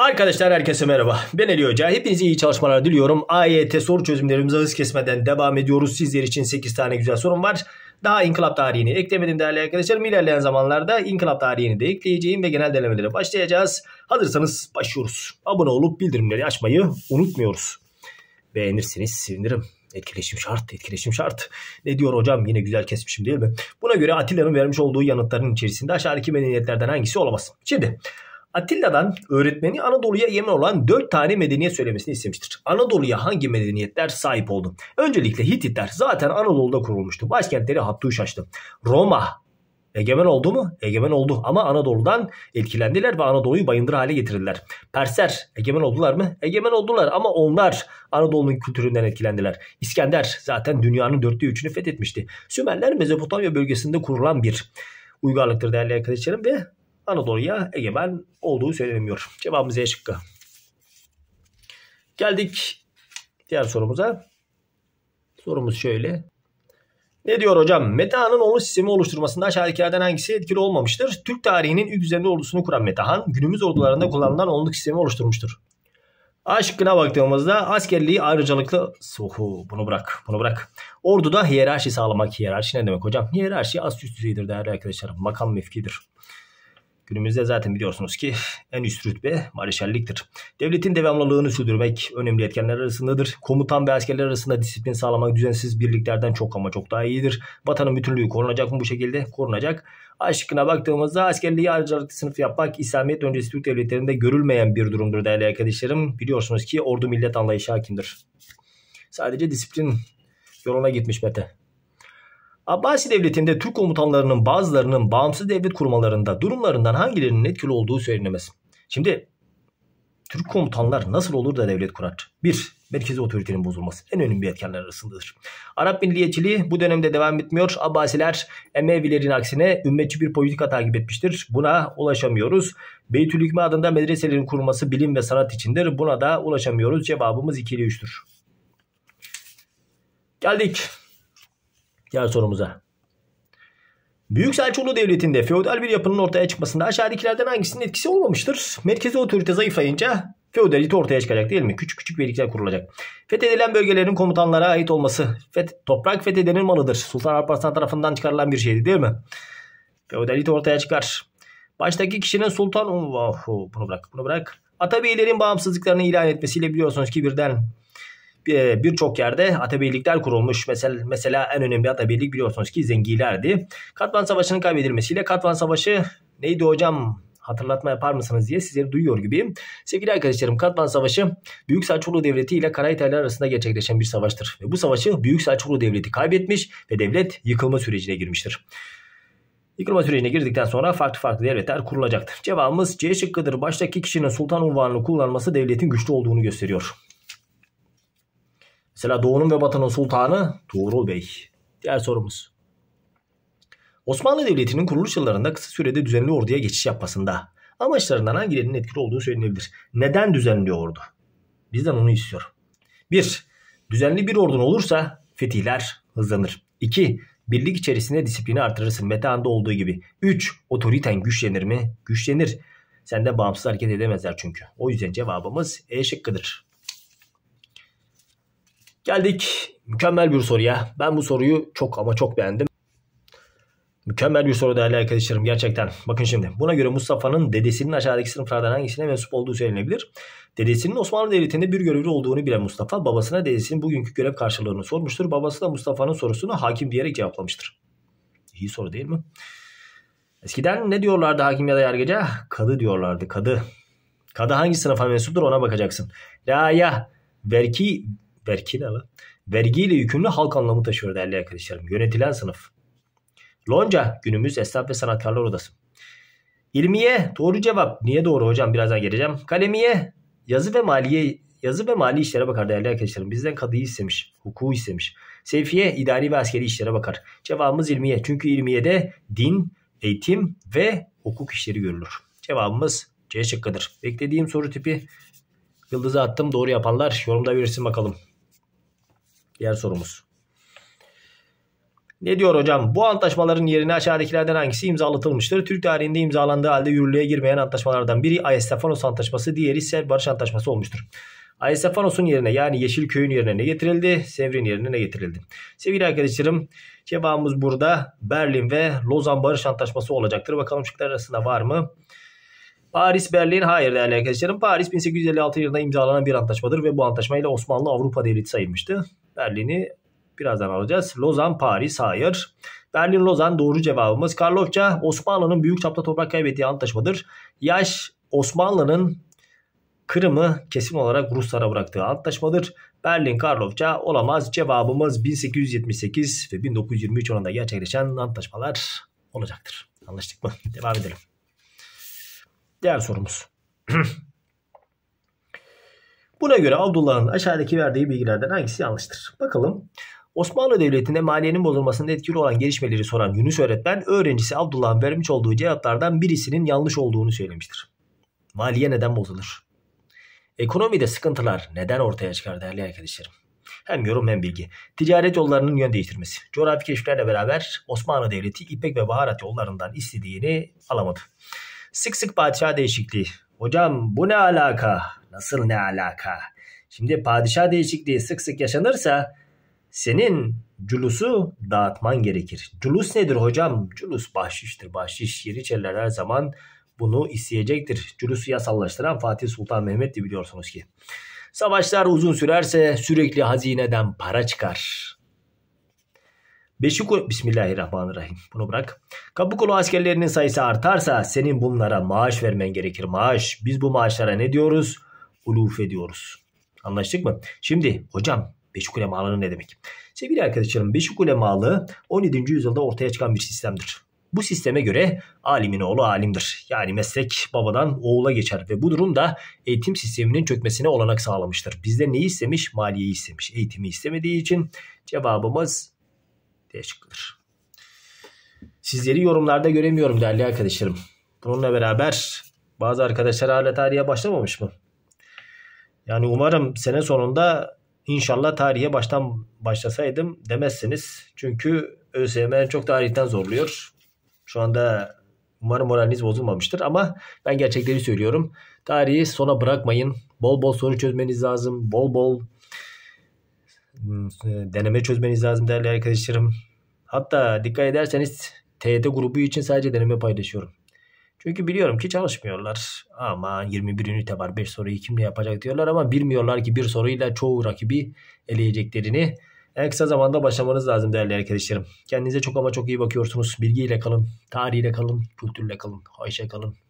Arkadaşlar herkese merhaba. Ben Ali Hoca. Hepinize iyi çalışmalar diliyorum. AYT soru çözümlerimize hız kesmeden devam ediyoruz. Sizler için 8 tane güzel sorum var. Daha inkılap tarihini eklemedim değerli arkadaşlarım. İlerleyen zamanlarda inkılap tarihini de ekleyeceğim ve genel denemelere başlayacağız. Hazırsanız başlıyoruz. Abone olup bildirimleri açmayı unutmuyoruz. Beğenirsiniz sevinirim. Etkileşim şart, etkileşim şart. Ne diyor hocam? Yine güzel kesmişim değil mi? Buna göre Atilla'nın vermiş olduğu yanıtların içerisinde aşağıdaki medeniyetlerden hangisi olamaz? Şimdi Atilla'dan öğretmeni Anadolu'ya yemin olan 4 tane medeniyet söylemesini istemiştir. Anadolu'ya hangi medeniyetler sahip oldu? Öncelikle Hititler zaten Anadolu'da kurulmuştu. Başkentleri Hattuşaş'tı. Roma Egemen oldu mu? Egemen oldu ama Anadolu'dan etkilendiler ve Anadolu'yu bayındır hale getirdiler. Persler egemen oldular mı? Egemen oldular ama onlar Anadolu'nun kültüründen etkilendiler. İskender zaten dünyanın dörtte üçünü fethetmişti. Sümerler Mezopotamya bölgesinde kurulan bir uygarlıktır değerli arkadaşlarım ve Anadolu'ya egemen olduğu söylenemiyor. Cevabımız E şıkkı. Geldik diğer sorumuza. Sorumuz şöyle. Ne diyor hocam? Metehan'ın ordu sistemi oluşturmasında aşağıdakilerden hangisi etkili olmamıştır? Türk tarihinin ilk düzenli ordusunu kuran Metehan günümüz ordularında kullanılan onluk sistemi oluşturmuştur. A şıkkına baktığımızda askerliği ayrıcalıklı... Oho, bunu bırak, bunu bırak. Orduda hiyerarşi sağlamak. Hiyerarşi ne demek hocam? Hiyerarşi ast üst düzeydir değerli arkadaşlarım. Makam mevkidir. Günümüzde zaten biliyorsunuz ki en üst rütbe mareşalliktir. Devletin devamlılığını sürdürmek önemli etkenler arasındadır. Komutan ve askerler arasında disiplin sağlamak düzensiz birliklerden çok ama çok daha iyidir. Vatanın bütünlüğü korunacak mı bu şekilde? Korunacak. Aşkına baktığımızda askerliği harcarlık sınıf yapmak İslamiyet öncesi Türk devletlerinde görülmeyen bir durumdur değerli arkadaşlarım. Biliyorsunuz ki ordu millet anlayışı hakimdir. Sadece disiplin yoluna gitmiş Mete. Abbasi Devleti'nde Türk komutanlarının bazılarının bağımsız devlet kurmalarında durumlarından hangilerinin etkili olduğu söylenemez. Şimdi Türk komutanlar nasıl olur da devlet kurar? Bir Merkezi otoritenin bozulması en önemli etkenler arasındadır. Arap milliyetçiliği bu dönemde devam etmiyor. Abbasiler Emevilerin aksine ümmetçi bir politika takip etmiştir. Buna ulaşamıyoruz. Beytül Hikme adında medreselerin kurulması bilim ve sanat içindir. Buna da ulaşamıyoruz. Cevabımız 2 ile 3'tür. Geldik Gel sorumuza. Büyük Selçuklu Devleti'nde feodal bir yapının ortaya çıkmasında aşağıdakilerden hangisinin etkisi olmamıştır? Merkezi otorite zayıflayınca feodalite ortaya çıkacak değil mi? Küçük küçük birlikler kurulacak. Fethedilen bölgelerin komutanlara ait olması. Feth, toprak fethedenin malıdır. Sultan Alparslan tarafından çıkarılan bir şeydi değil mi? Feodalite ortaya çıkar. Baştaki kişinin sultan... Oh, bunu bırak, bunu bırak. Atabeylerin bağımsızlıklarını ilan etmesiyle biliyorsunuz ki birden e, birçok yerde atabeylikler kurulmuş. Mesela, mesela en önemli atabeylik biliyorsunuz ki Zengilerdi. Katvan Savaşı'nın kaybedilmesiyle Katvan Savaşı neydi hocam hatırlatma yapar mısınız diye sizleri duyuyor gibiyim. Sevgili arkadaşlarım Katvan Savaşı Büyük Selçuklu Devleti ile Karahitaylar arasında gerçekleşen bir savaştır. Ve bu savaşı Büyük Selçuklu Devleti kaybetmiş ve devlet yıkılma sürecine girmiştir. Yıkılma sürecine girdikten sonra farklı farklı devletler kurulacaktır. Cevabımız C şıkkıdır. Baştaki kişinin sultan unvanını kullanması devletin güçlü olduğunu gösteriyor. Mesela Doğu'nun ve Batı'nın sultanı Tuğrul Bey. Diğer sorumuz. Osmanlı Devleti'nin kuruluş yıllarında kısa sürede düzenli orduya geçiş yapmasında amaçlarından hangilerinin etkili olduğu söylenebilir. Neden düzenli ordu? Bizden onu istiyorum. 1. Düzenli bir ordun olursa fetihler hızlanır. 2. Birlik içerisinde disiplini artırırsın. Metehan'da olduğu gibi. 3. Otoriten güçlenir mi? Güçlenir. Sende bağımsız hareket edemezler çünkü. O yüzden cevabımız E şıkkıdır. Geldik mükemmel bir soruya. Ben bu soruyu çok ama çok beğendim. Mükemmel bir soru değerli arkadaşlarım gerçekten. Bakın şimdi buna göre Mustafa'nın dedesinin aşağıdaki sınıflardan hangisine mensup olduğu söylenebilir. Dedesinin Osmanlı Devleti'nde bir görevli olduğunu bilen Mustafa babasına dedesinin bugünkü görev karşılığını sormuştur. Babası da Mustafa'nın sorusunu hakim diyerek cevaplamıştır. İyi soru değil mi? Eskiden ne diyorlardı hakim ya da yargıca? Kadı diyorlardı kadı. Kadı hangi sınıfa mensuptur ona bakacaksın. ya. verki, Verki Vergiyle yükümlü halk anlamı taşıyor değerli arkadaşlarım. Yönetilen sınıf. Lonca günümüz Esnaf ve Sanatkarlar Odası. İlmiye doğru cevap. Niye doğru hocam birazdan geleceğim. Kalemiye yazı ve maliye yazı ve mali işlere bakar değerli arkadaşlarım. Bizden kadıyı istemiş, hukuku istemiş. Seyfiye idari ve askeri işlere bakar. Cevabımız ilmiye. Çünkü ilmiyede din, eğitim ve hukuk işleri görülür. Cevabımız C şıkkıdır. Beklediğim soru tipi yıldızı attım. Doğru yapanlar yorumda verirsin bakalım. Diğer sorumuz. Ne diyor hocam? Bu antlaşmaların yerine aşağıdakilerden hangisi imzalatılmıştır? Türk tarihinde imzalandığı halde yürürlüğe girmeyen antlaşmalardan biri Ayestefanos Antlaşması, diğeri ise Barış Antlaşması olmuştur. Ayestefanos'un yerine yani Yeşilköy'ün yerine ne getirildi? Sevri'nin yerine ne getirildi? Sevgili arkadaşlarım cevabımız burada Berlin ve Lozan Barış Antlaşması olacaktır. Bakalım şıklar arasında var mı? Paris, Berlin hayır değerli arkadaşlarım. Paris 1856 yılında imzalanan bir antlaşmadır ve bu antlaşmayla Osmanlı Avrupa Devleti sayılmıştı. Berlin'i birazdan alacağız. Lozan, Paris, hayır. Berlin, Lozan doğru cevabımız. Karlofça, Osmanlı'nın büyük çapta toprak kaybettiği antlaşmadır. Yaş, Osmanlı'nın Kırım'ı kesin olarak Ruslara bıraktığı antlaşmadır. Berlin Karlofça olamaz. Cevabımız 1878 ve 1923 oranında gerçekleşen antlaşmalar olacaktır. Anlaştık mı? Devam edelim. Diğer sorumuz. Buna göre Abdullah'ın aşağıdaki verdiği bilgilerden hangisi yanlıştır? Bakalım. Osmanlı Devleti'nde maliyenin bozulmasında etkili olan gelişmeleri soran Yunus öğretmen öğrencisi Abdullah'ın vermiş olduğu cevaplardan birisinin yanlış olduğunu söylemiştir. Maliye neden bozulur? Ekonomide sıkıntılar neden ortaya çıkar değerli arkadaşlarım? Hem yorum hem bilgi. Ticaret yollarının yön değiştirmesi. Coğrafi keşiflerle beraber Osmanlı Devleti ipek ve baharat yollarından istediğini alamadı. Sık sık padişah değişikliği. Hocam bu ne alaka? Asıl ne alaka? Şimdi padişah değişikliği sık sık yaşanırsa senin culusu dağıtman gerekir. Culus nedir hocam? Culus bahşiştir. Bahşiş Yeniçeriler her zaman bunu isteyecektir. Culusu yasallaştıran Fatih Sultan Mehmet'ti biliyorsunuz ki. Savaşlar uzun sürerse sürekli hazineden para çıkar. Beşiktaş Bismillahirrahmanirrahim. Bunu bırak. Kapıkulu askerlerinin sayısı artarsa senin bunlara maaş vermen gerekir. Maaş. Biz bu maaşlara ne diyoruz? uluf ediyoruz. Anlaştık mı? Şimdi hocam Beşik ulemalığı ne demek? Sevgili arkadaşlarım Beşik ulemalığı 17. yüzyılda ortaya çıkan bir sistemdir. Bu sisteme göre alimin oğlu alimdir. Yani meslek babadan oğula geçer ve bu durum da eğitim sisteminin çökmesine olanak sağlamıştır. Bizde neyi istemiş? Maliyeyi istemiş. Eğitimi istemediği için cevabımız D şıkkıdır. Sizleri yorumlarda göremiyorum değerli arkadaşlarım. Bununla beraber bazı arkadaşlar hala tarihe başlamamış mı? Yani umarım sene sonunda inşallah tarihe baştan başlasaydım demezsiniz. Çünkü ÖSYM çok tarihten zorluyor. Şu anda umarım moraliniz bozulmamıştır ama ben gerçekleri söylüyorum. Tarihi sona bırakmayın. Bol bol soru çözmeniz lazım. Bol bol hmm, deneme çözmeniz lazım değerli arkadaşlarım. Hatta dikkat ederseniz TYT grubu için sadece deneme paylaşıyorum. Çünkü biliyorum ki çalışmıyorlar. Ama 21 ünite var 5 soruyu kimle yapacak diyorlar ama bilmiyorlar ki bir soruyla çoğu rakibi eleyeceklerini. En kısa zamanda başlamanız lazım değerli arkadaşlarım. Kendinize çok ama çok iyi bakıyorsunuz. Bilgiyle kalın, tarihiyle kalın, kültürle kalın, hoşça kalın.